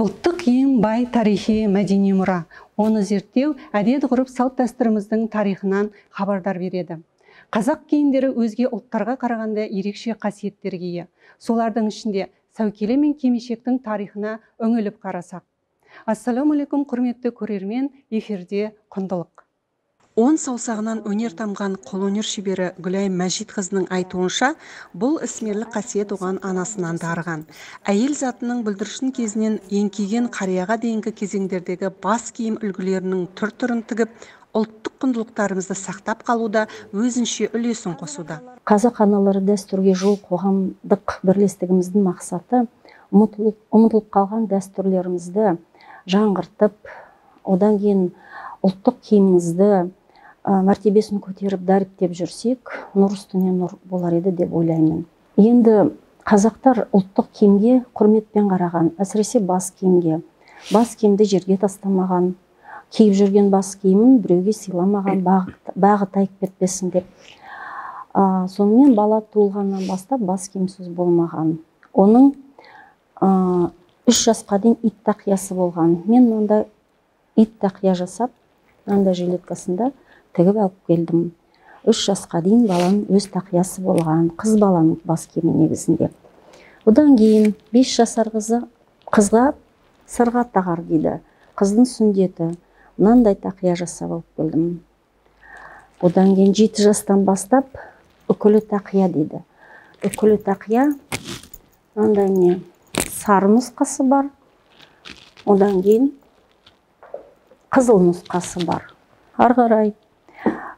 ұлттық ең бай тарихи мәдени мұра оны зерттеу әдет ғұрып салт дәстүріміздің тарихынан хабардар береді қазақ киімдері өзге ұлттарға қарағанда ерекше қасиеттерге ие солардың ішінде сәукеле мен кимешектің тарихына үңіліп қарасақ ассалаумағалейкум құрметті көрермен эфирде құндылық он саусағынан өнер тамған қолөнер шебері гүлай мәжитқызының айтуынша бұл ісмерлік қасиет оған анасынан дарыған әйел затының бүлдіршін кезінен еңкейген қарияға дейінгі кезеңдердегі бас киім үлгілерінің түр түрін тігіп ұлттық құндылықтарымызды сақтап қалуда өзінше үлесін қосуда қазақ аналары дәстүрге жол қоғамдық бірлестігіміздің мақсаты ұмытылып қалған дәстүрлерімізді жаңғыртып одан кейін ұлттық киімімізді мәртебесін көтеріп дәріптеп жүрсек нұр үстіне нұр болар еді деп ойлаймын енді қазақтар ұлттық киімге құрметпен қараған әсіресе бас киімге бас киімді жерге тастамаған киіп жүрген бас киімін біреуге сыйламаған бағы тайып кетпесін деп сонымен бала туылғаннан бастап бас киімсіз болмаған оның үш жасқа дейін ит тақиясы болған мен мынандай ит тақия жасап мынандай жилеткасында тігіп алып келдім үш жасқа дейін баланың өз тақиясы болған қыз баланың бас киімі негізінде одан кейін бес жасар қызы қызға сырға тағар дейді қыздың сүндеті мынандай тақия жасап алып келдім одан кейін жеті жастан бастап үкілі тақия дейді үкілі тақия мынандай не сары нұсқасы бар одан кейін қызыл нұсқасы бар ары қарай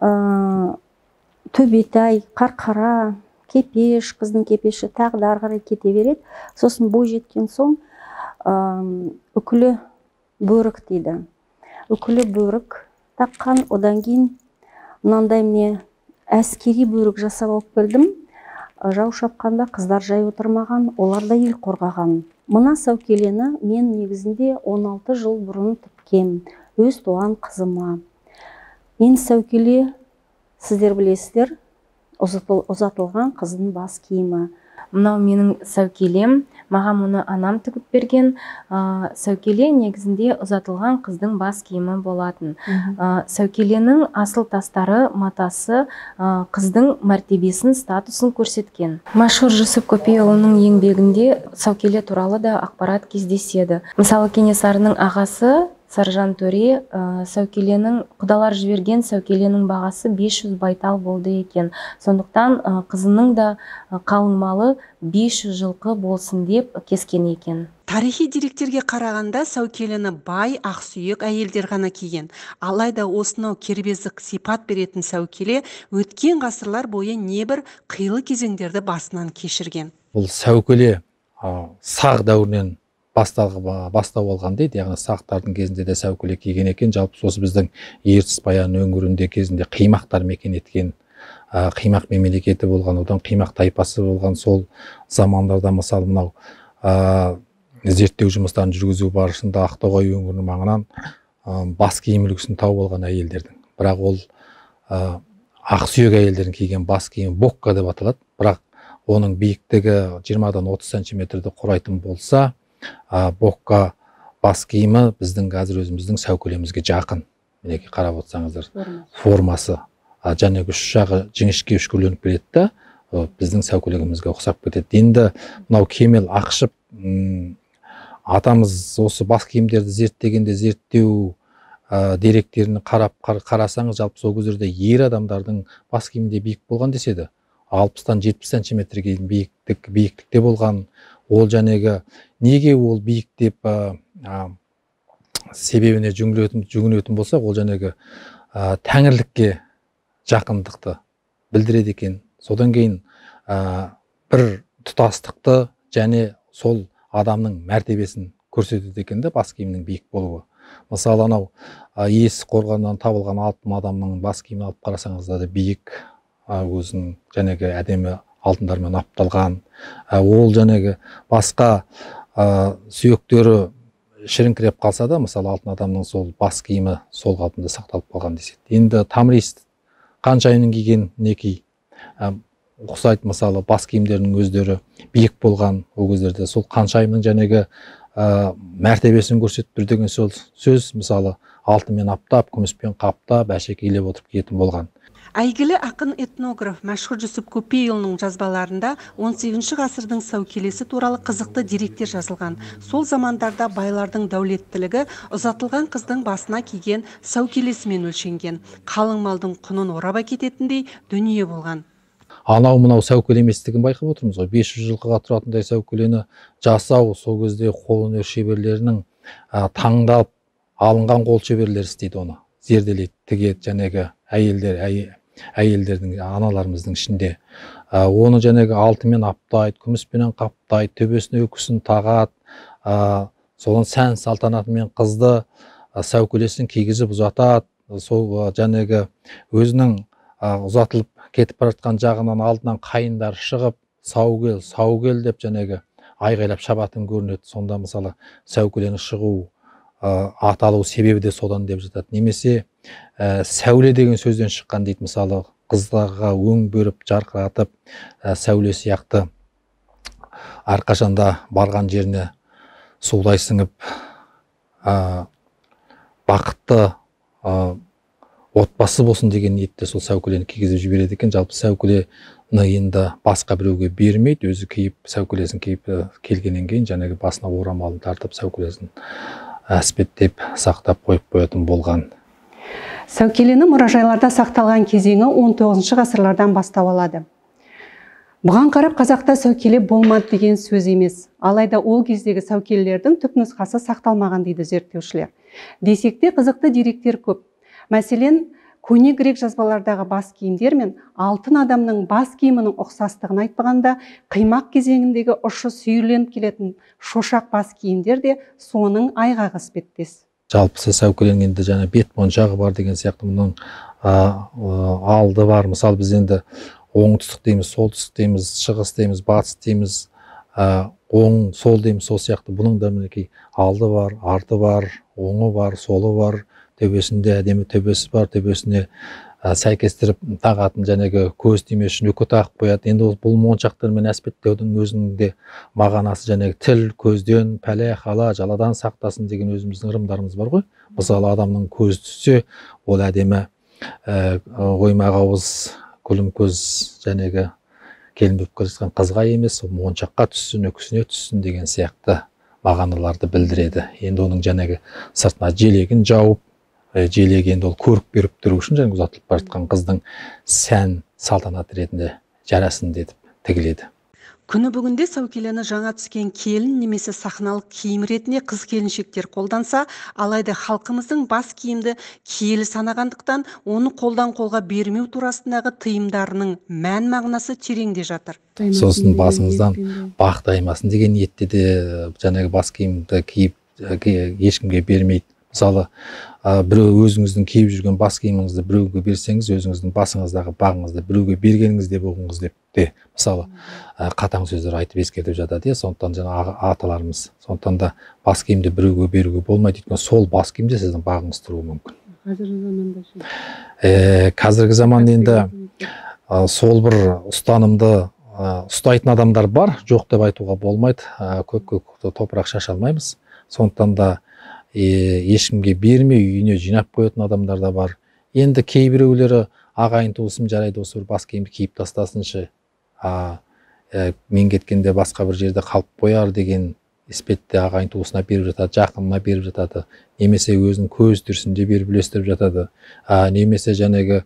Э, төбетай қарқара кепеш қыздың кепеші тағы да ары кете береді сосын бой жеткен соң э, үкілі бөрік дейді үкілі бөрік таққан одан кейін мынандай міне әскери бөрік жасап алып келдім э, жау шапқанда қыздар жай отырмаған олар да ел қорғаған мына сәукелені мен негізінде 16 жыл бұрын тіккем өз туған қызыма енді сәукеле сіздер білесіздер ұзатылған қыздың бас киімі мынау менің сәукелем маған мұны анам тігіп берген сәукеле негізінде ұзатылған қыздың бас киімі болатын ә, сәукеленің асыл тастары матасы қыздың мәртебесін статусын көрсеткен мәшһүр жүсіп көпейұлының еңбегінде сәукеле туралы да ақпарат кездеседі мысалы кенесарының ағасы саржан төре ә, сәукеленің құдалар жіберген сәукеленің бағасы 500 байтал болды екен сондықтан э, қызының да э, қалың малы 500 жылқы болсын деп кескен екен тарихи деректерге қарағанда сәукелені бай ақсүйек әйелдер ғана киген алайда осынау кербездік сипат беретін сәукеле өткен ғасырлар бойы небір қилы кезеңдерді басынан кешірген бұл сәукеле сақ дәуірінен бастау алған дейді яғни сақтардың кезінде де сәукеле киген екен жалпы сосы біздің ертіс баян өңірінде кезінде қимақтар мекен еткен ә, қимақ мемлекеті болған одан қимақ тайпасы болған сол замандарда мысалы мынау ә, зерттеу жұмыстарын жүргізу барысында ақтоғай өңірінің маңынан ә, бас киім үлгісін тауып алған әйелдердің бірақ ол ә, ақсүйек әйелдердің киген бас киімі бокка деп аталады бірақ оның биіктігі 20-дан 30 сантиметрді құрайтын болса ә, боққа бас киімі біздің қазір өзіміздің сәукелемізге жақын мінекей қарап отырсаңыздар формасы ә, және үш жағы жіңішке үшкірленіп келеді да біздің сәукелегімізге ұқсап кетеді енді мынау кемел ақшып, атамыз осы бас киімдерді зерттегенде зерттеу ә, деректерін қарап қар, қарасаңыз жалпы сол кездерде ер адамдардың бас киімінде биік болған деседі алпыстан жетпіс сантиметрге дейін биіктік биіктікте болған ол жәнегі неге ол биік деп ә, себебіне жүгінетін, жүгінетін болсақ ол жәнегі ә, тәңірлікке жақындықты білдіреді екен содан кейін бір тұтастықты және сол адамның мәртебесін көрсетеді екен да бас киімнің биік болуы мысалы анау ә, қорғаннан табылған алтын адамның бас киімін алып қарасаңыздар да биік өзінің жәнегі әдемі алтындармен апталған ә, ол жәнегі басқа ә, сүйектері шіріңкіреп қалса да мысалы алтын адамның сол бас киімі сол қалпында сақталып қалған деседі енді тамрис қаншайымның киген некей ә, мысалы бас киімдерінің өздері биік болған ол кездерде сол қаншайымның жәнегі ә, мәртебесін көрсетіп тұр деген сол сөз мысалы алтынмен аптап күміспен қаптап әшекейлеп отырып киетін болған әйгілі ақын этнограф мәшһүр жүсіп көпейұлының жазбаларында 18 ғасырдың сәукелесі туралы қызықты деректер жазылған сол замандарда байлардың дәулеттілігі ұзатылған қыздың басына киген сәукелесімен өлшенген қалың малдың құнын орап әкететіндей дүние болған анау мынау сәукеле еместігін байқап отырмыз ғой бес жүз жылқыға тұратындай сәукелені жасау сол кезде қолөнер шеберлерінің алынған қол шеберлері істейді оны зерделейді тігеді әйелдер әйелдердің аналарымыздың ішінде ә, оны жәнегі алтынмен аптайды күміспенен қаптайды төбесіне үкісін тағады ә, сән салтанатымен қызды ә, сәукелесін кигізіп ұзатады сол жәнегі өзінің ұзатылып кетіп бара жатқан жағынан алдынан қайындар шығып сау кел сау кел деп жәнегі айғайлап шабатын көрінеді сонда мысалы сәукелені шығу ә, аталу себебі де содан деп жатады немесе Ә, сәуле деген сөзден шыққан дейді мысалы қызға өң бөріп жарқыратып ә, сәуле сияқты арқашанда барған жеріне судай сіңіп ә, бақытты ә, отбасы болсын деген ниетте сол сәукелені кигізіп жібереді екен жалпы сәукелені енді басқа біреуге бермейді өзі киіп сәукелесін киіп ә, келгеннен кейін жаңағы басына орамалын тартып сәукелесін әспеттеп сақтап қойып қоятын болған сәукеленің мұражайларда сақталған кезеңі 19 шы ғасырлардан бастау алады бұған қарап қазақта сәукеле болмады деген сөз емес алайда ол кездегі сәукелелердің түпнұсқасы сақталмаған дейді зерттеушілер десек қызықты деректер көп мәселен көне грек жазбалардағы бас киімдер мен алтын адамның бас киімінің ұқсастығын айтпағанда қимақ кезеңіндегі ұшы сүйірленіп келетін шошақ бас киімдер де соның айғағы іспеттес жалпысы сәукеленгенде жаңа бет моншағы бар деген сияқты мұның алды бар мысалы біз енді оңтүстік дейміз солтүстік дейміз шығыс дейміз батыс дейміз оң сол дейміз сол сияқты бұның да мінекей алды бар арты бар оңы бар солы бар төбесінде әдемі төбесі бар төбесіне сәйкестіріп тағатын жәнегі көз тимес үшін үкі тағып қояды енді ол бұл моншақтармен әспеттеудің өзінің де мағанасы жәнегі тіл көзден пәле хала жаладан сақтасын деген өзіміздің ырымдарымыз бар ғой мысалы адамның көзі түссе ол әдемі ә, оймақ ауыз күлім көз жәнегі келін болып келе жатқан қызға емес ол моншаққа түссін үкісіне түссін деген сияқты мағыналарды білдіреді енді оның жәнегі сыртына желегін жауып Э, желек ол көрік беріп тұру үшін жаңағы ұзатылып бара жатқан қыздың сән салтанат ретінде жарасын етіп тігіледі күні бүгінде сәукелені жаңа түскен келін немесе сахналық киім ретінде қыз келіншектер қолданса алайда халқымыздың бас киімді киелі санағандықтан оны қолдан қолға бермеу турасындағы тыйымдарының мән мағынасы тереңде жатыр сосын басыңыздан бақ таймасын деген ниетте де э, жаңағы бас киімді киіп э, ешкімге бермейді мысалы ә, біреу өзіңіздің киіп жүрген бас киіміңізді біреуге берсеңіз өзіңіздің басыңыздағы бағыңызды біреуге бергеніңіз деп болыңыз деп те мысалы ә, қатаң сөздер айтып ескертіп жатады иә сондықтан жаңағы аталарымыз сондықтан да бас киімді біреуге беруге болмайды өйткені сол бас киімде сіздің бағыңыз тұруы мүмкін қазіргі заманда ә, қазіргі заман енді ә, сол бір ұстанымды ұстайтын адамдар бар жоқ деп айтуға болмайды ә, көп көк топырақ шаша алмаймыз сондықтан да ешкімге бермей үйіне жинап қоятын адамдар да бар енді кейбіреулері ағайын туысым жарайды осы бір бас киімді киіп тастасыншы а, «Ә, мен кеткенде басқа бір жерде қалып қояр деген іспетті ағайын туысына беріп жатады жақынына беріп жатады немесе өзінің көз тірісінде беріп үлестіріп жатады а, немесе жәнегі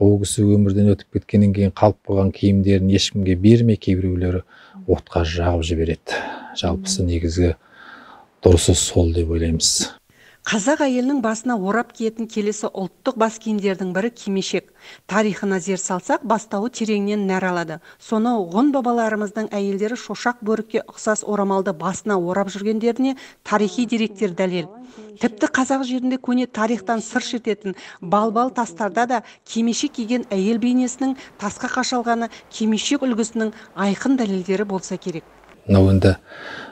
ол кісі өмірден өтіп кеткеннен кейін қалып қойған киімдерін ешкімге бермей кейбіреулері отқа жағып жібереді жалпысы негізгі дұрысы сол деп ойлаймыз қазақ әйелінің басына орап киетін келесі ұлттық бас киімдердің бірі кимешек тарихына зер салсақ бастауы тереңнен нәр алады сонау ғұн бабаларымыздың әйелдері шошақ бөрікке ұқсас орамалды басына орап жүргендеріне тарихи деректер дәлел тіпті қазақ жерінде көне тарихтан сыр шертетін балбал тастарда да кимешек киген әйел бейнесінің тасқа қашалғаны кимешек үлгісінің айқын дәлелдері болса керек мынау енді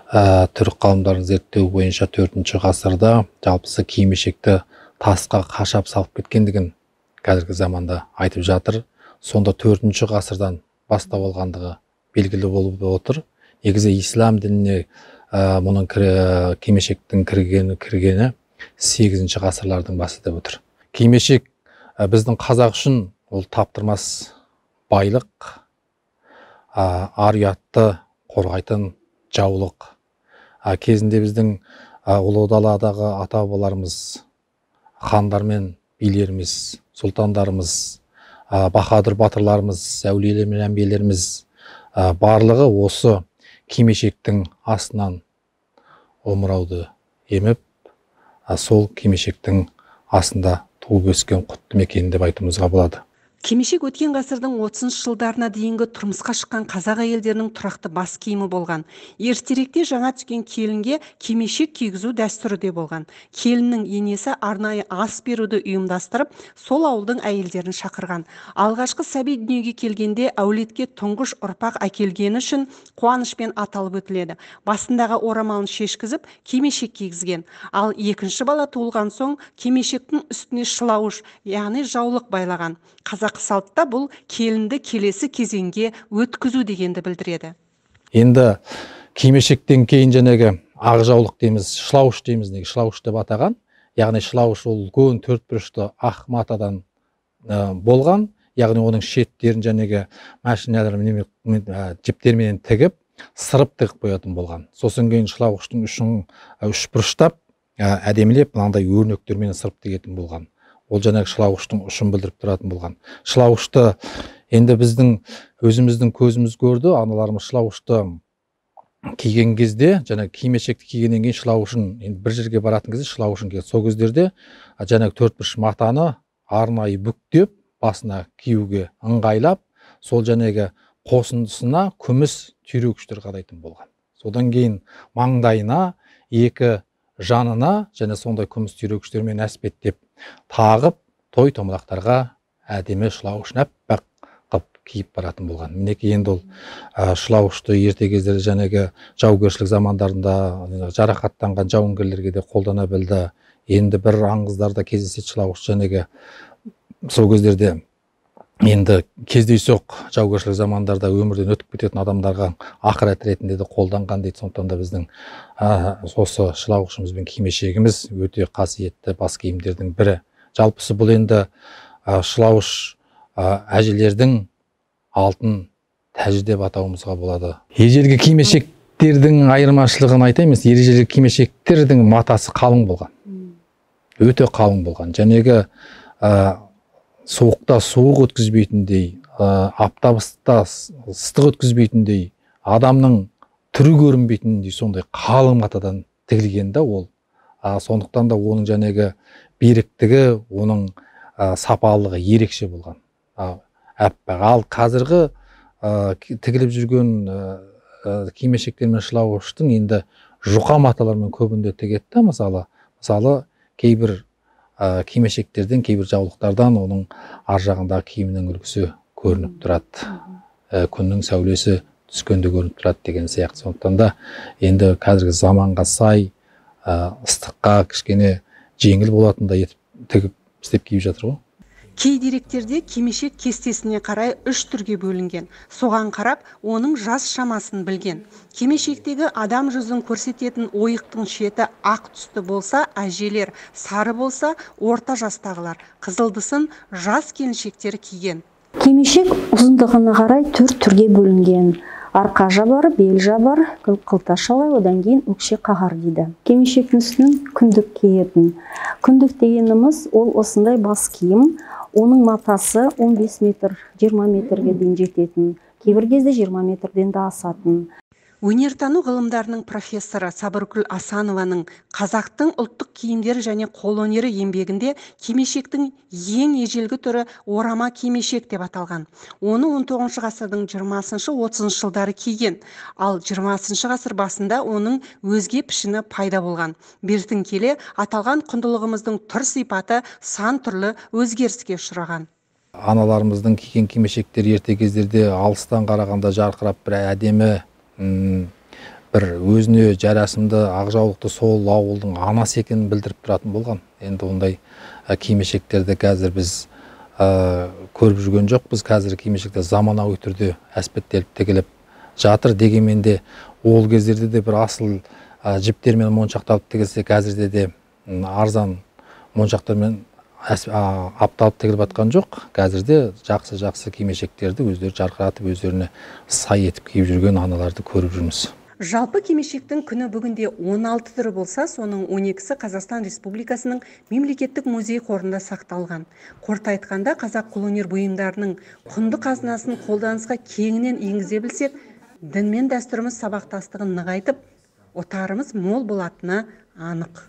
ә, түрік қауымдарын зерттеу бойынша төртінші ғасырда жалпысы кеймешекті тасқа қашап салып кеткендігін қазіргі заманда айтып жатыр сонда төртінші ғасырдан бастау алғандығы белгілі болып отыр негізі ислам дініне ә, мұның кірі, кимешектің кіргені кіргені сегізінші ғасырлардың басы деп отыр кимешек ә, біздің қазақ үшін ол таптырмас байлық ә, ар ұятты қорғайтын жаулық а кезінде біздің ұлы даладағы ата бабаларымыз хандар мен билеріміз сұлтандарымыз батырларымыз әулиелер мен әмбиелеріміз барлығы осы кимешектің астынан омырауды еміп сол кимешектің астында туып өскен құтты мекен деп айтуымызға болады кимешек өткен ғасырдың отызыншы жылдарына дейінгі тұрмысқа шыққан қазақ әйелдерінің тұрақты бас киімі болған ертеректе жаңа түскен келінге кимешек кигізу дәстүрі де болған келіннің енесі арнайы ас беруді ұйымдастырып сол ауылдың әйелдерін шақырған алғашқы сәби дүниеге келгенде әулетке тұңғыш ұрпақ әкелгені үшін қуанышпен аталып өтіледі басындағы орамалын шешкізіп кимешек кигізген ал екінші бала туылған соң кимешектің үстіне шылауыш яғни жаулық байлаған қазақ қазақ салтта бұл келінді келесі кезеңге өткізу дегенді білдіреді енді кимешектен кейін жәнегі ақ жаулық дейміз шылауыш дейміз неге шылауыш деп атаған яғни шылауыш ол үлкен төрт бұрышты ақ матадан болған яғни оның шеттерін жәнегі машиналармен ә, жіптермен тігіп сырып тығып қоятын болған сосын кейін шылауыштың үшін үш бұрыштап ә, әдемілеп мынандай өрнектермен сырып тігетін болған ол жаңағы шылауыштың ұшын білдіріп тұратын болған шылауышты енді біздің өзіміздің көзіміз көрді аналарымыз шылауышты киген кезде жаңағы кимешекті кигеннен кейін шылауышын енді бір жерге баратын кезде шылауышын киеді сол кездерде жаңағы төртбұрыш матаны арнайы бүктеп басына киюге ыңғайлап сол жаңағы қосындысына күміс түйрегіштер қадайтын болған содан кейін маңдайына екі жанына және сондай күміс түйрегіштермен әспеттеп тағып той томалақтарға әдемі шылауыш аппақ қып киіп баратын болған мінекей енді ол ә, ерте кездері жаңағы жаугершілік замандарында жарақаттанған жауынгерлерге де қолдана білді енді бір аңыздарда кездеседі шылауыш жаңағы сол кездерде енді кездейсоқ жаугершілік замандарда өмірден өтіп кететін адамдарға ақырет ретінде де қолданған дейді сондықтан да біздің ә, осы шылауықшымыз бен кимешегіміз өте қасиетті бас киімдердің бірі жалпысы бұл енді ә, шылауыш ә, әжелердің алтын тәжі деп атауымызға болады ежелгі кимешектердің айырмашылығын айтаймыз ежелгі кимешектердің матасы қалың болған өте қалың болған жәнегі суықта суық өткізбейтіндей ә, аптап ыстықта ыстық өткізбейтіндей адамның түрі көрінбейтіндей сондай қалың матадан тігілген да ол а, сондықтан да оның жәнегі беріктігі оның ә, сапалылығы ерекше болған а, ал қазіргі ә, тігіліп жүрген ә, ә, кимешектер мен шылауыштың енді жұқа маталармен көбінде тігеді да мысалы мысалы кейбір ә, кимешектерден кейбір жаулықтардан оның ар жағындағы киімінің үлгісі көрініп тұрады ә, күннің сәулесі түскенде көрініп тұрады деген сияқты сондықтан да енді қазіргі заманға сай ә, ыстыққа кішкене жеңіл болатындай етіп тігіп істеп киіп жатыр ғой кей деректерде кемешек кестесіне қарай үш түрге бөлінген соған қарап оның жас шамасын білген Кемешектегі адам жүзін көрсететін ойықтың шеті ақ түсті болса әжелер сары болса орта жастағылар қызылдысын жас келіншектер киген Кемешек ұзындығына қарай төрт түрге бөлінген арқа жабар бел жабар қылта шалай одан кейін өкше қағар дейді кимешектің үстінен күндік киетін күндік дегеніміз ол осындай бас киім оның матасы 15 метр 20 метрге дейін жететін кейбір кезде 20 метрден де асатын өнертану ғылымдарының профессоры Сабыркүл асанованың қазақтың ұлттық киімдері және қолөнері еңбегінде кимешектің ең ежелгі түрі орама кимешек деп аталған оны 19 ғасырдың 20-30 жылдары киген ал 20 шы ғасыр басында оның өзге пішіні пайда болған бертін келе аталған құндылығымыздың түр сипаты сан түрлі өзгеріске ұшыраған аналарымыздың киген кимешектері ерте кездерде алыстан қарағанда жарқырап бір әдемі бір өзіне жарасымды ақ жаулықты сол ауылдың анасы екенін білдіріп тұратын болған енді ондай ә, қазір біз ә, көріп жүрген жоқпыз қазір кимешектер заманауи түрде әспеттеліп тігіліп жатыр дегенмен де ол кездерде де бір асыл ә, жіптермен моншақталып тігілсе қазірде де арзан моншақтармен Апталып тігіліп жатқан жоқ қазірде жақсы жақсы кимешектерді өздері жарқыратып өздеріне сай етіп киіп жүрген аналарды көріп жүрміз жалпы кимешектің күні бүгінде 16 түрі болса соның 12-сі қазақстан республикасының мемлекеттік музей қорында сақталған қорыта айтқанда қазақ қолөнер бұйымдарының құнды қазынасын қолданысқа кеңінен енгізе білсек дін мен дәстүріміз сабақтастығын нығайтып отарымыз мол болатыны анық